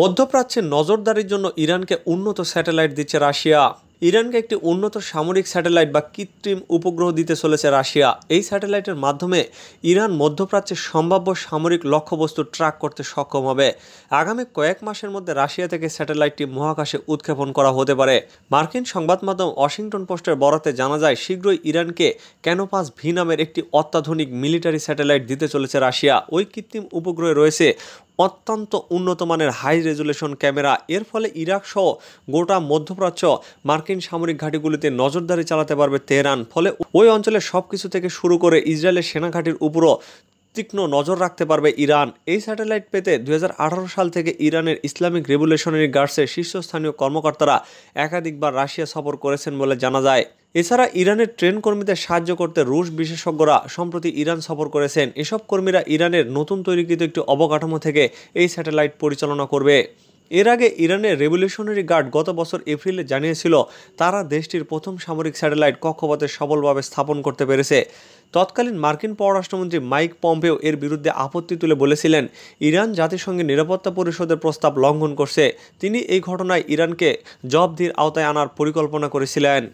মধ্যপ্রাচ্যের নজরদারির জন্য ইরানকে উন্নত স্যাটেলাইট দিচ্ছে রাশিয়া ইরানকে একটি উন্নত সামরিক স্যাটেলাইট বা কৃত্রিম উপগ্রহ দিতে চলেছে রাশিয়া এই স্যাটেলাইটের মাধ্যমে ইরান মধ্যপ্রাচ্যের সম্ভাব্য সামরিক লক্ষ্যবস্তু ট্র্যাক করতে সক্ষম হবে আগামী কয়েক মাসের মধ্যে রাশিয়া থেকে স্যাটেলাইটটি মহাকাশে উৎক্ষেপণ করা হতে পারে মার্কিন সংবাদ মাধ্যম ওয়াশিংটন পোস্টের বরাতে জানা যায় শীঘ্রই ইরানকে ক্যানোপাস ভি নামের একটি অত্যাধুনিক মিলিটারি স্যাটেলাইট দিতে চলেছে রাশিয়া ওই কৃত্রিম উপগ্রহে রয়েছে অত্যন্ত উন্নত মানের হাই রেজুলেশন ক্যামেরা এর ফলে ইরাক সহ গোটা মধ্যপ্রাচ্য মার্কিন সামরিক ঘাঁটিগুলিতে নজরদারি চালাতে পারবে তেহরান ফলে ওই অঞ্চলের সব কিছু থেকে শুরু করে ইসরায়েলের সেনা ঘাঁটির উপরও তীক্ষ্ণ নজর রাখতে পারবে ইরান এই স্যাটেলাইট পেতে দু সাল থেকে ইরানের ইসলামিক রেভুলেশনারি গার্ডসের শীর্ষস্থানীয় কর্মকর্তারা একাধিকবার রাশিয়া সফর করেছেন বলে জানা যায় এছাড়া ইরানের ট্রেন কর্মীদের সাহায্য করতে রুশ বিশেষজ্ঞরা সম্প্রতি ইরান সফর করেছেন এসব কর্মীরা ইরানের নতুন তৈরিকৃত একটি অবকাঠামো থেকে এই স্যাটেলাইট পরিচালনা করবে এর আগে ইরানের রেভলিউশনারি গার্ড গত বছর এপ্রিলে জানিয়েছিল তারা দেশটির প্রথম সামরিক স্যাটেলাইট কক্ষপথে সফলভাবে স্থাপন করতে পেরেছে তৎকালীন মার্কিন পররাষ্ট্রমন্ত্রী মাইক পম্পেও এর বিরুদ্ধে আপত্তি তুলে বলেছিলেন ইরান জাতিসংঘের নিরাপত্তা পরিষদের প্রস্তাব লঙ্ঘন করছে তিনি এই ঘটনায় ইরানকে জবধির আওতায় আনার পরিকল্পনা করেছিলেন